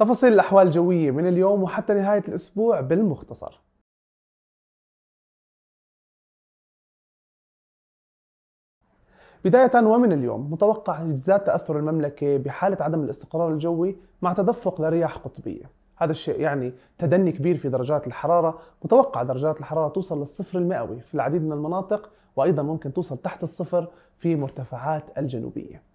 تفاصيل الأحوال الجوية من اليوم وحتى نهاية الأسبوع بالمختصر بداية ومن اليوم متوقع جزات تأثر المملكة بحالة عدم الاستقرار الجوي مع تدفق لرياح قطبية هذا الشيء يعني تدني كبير في درجات الحرارة متوقع درجات الحرارة توصل للصفر المئوي في العديد من المناطق وأيضا ممكن توصل تحت الصفر في مرتفعات الجنوبية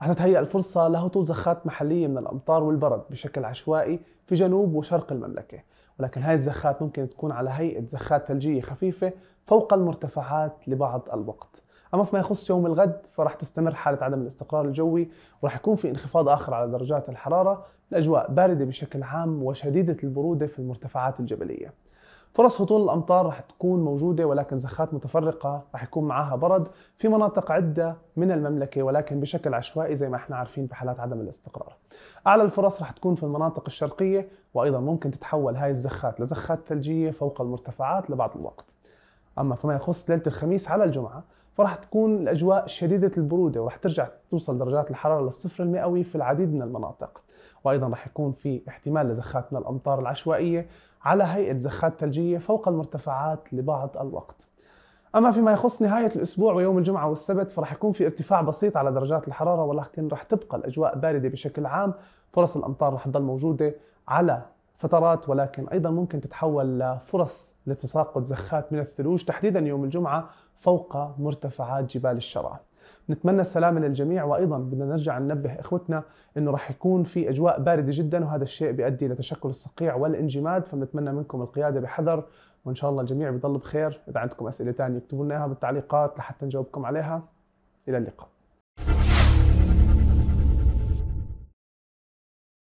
حتتهيأ الفرصة لهطول زخات محلية من الأمطار والبرد بشكل عشوائي في جنوب وشرق المملكة ولكن هاي الزخات ممكن تكون على هيئة زخات ثلجية خفيفة فوق المرتفعات لبعض الوقت أما فيما يخص يوم الغد فرح تستمر حالة عدم الاستقرار الجوي ورح يكون في انخفاض آخر على درجات الحرارة الأجواء باردة بشكل عام وشديدة البرودة في المرتفعات الجبلية فرص هطول الامطار رح تكون موجوده ولكن زخات متفرقه رح يكون معها برد في مناطق عده من المملكه ولكن بشكل عشوائي زي ما احنا عارفين بحالات عدم الاستقرار. اعلى الفرص رح تكون في المناطق الشرقيه وايضا ممكن تتحول هاي الزخات لزخات ثلجيه فوق المرتفعات لبعض الوقت. اما فيما يخص ليله الخميس على الجمعه فرح تكون الاجواء شديده البروده ورح ترجع توصل درجات الحراره للصفر المئوي في العديد من المناطق. وايضا رح يكون في احتمال لزخات من الامطار العشوائيه على هيئه زخات ثلجيه فوق المرتفعات لبعض الوقت. اما فيما يخص نهايه الاسبوع ويوم الجمعه والسبت فرح يكون في ارتفاع بسيط على درجات الحراره ولكن رح تبقى الاجواء بارده بشكل عام، فرص الامطار رح تضل موجوده على فترات ولكن ايضا ممكن تتحول لفرص لتساقط زخات من الثلوج تحديدا يوم الجمعه فوق مرتفعات جبال الشرع. نتمنى السلامه للجميع وايضا بدنا نرجع ننبه اخوتنا انه راح يكون في اجواء بارده جدا وهذا الشيء بيؤدي لتشكل الصقيع والانجماد فبنتمنى منكم القياده بحذر وان شاء الله الجميع بضل بخير اذا عندكم اسئله ثانيه اكتبوا لنا اياها بالتعليقات لحتى نجاوبكم عليها الى اللقاء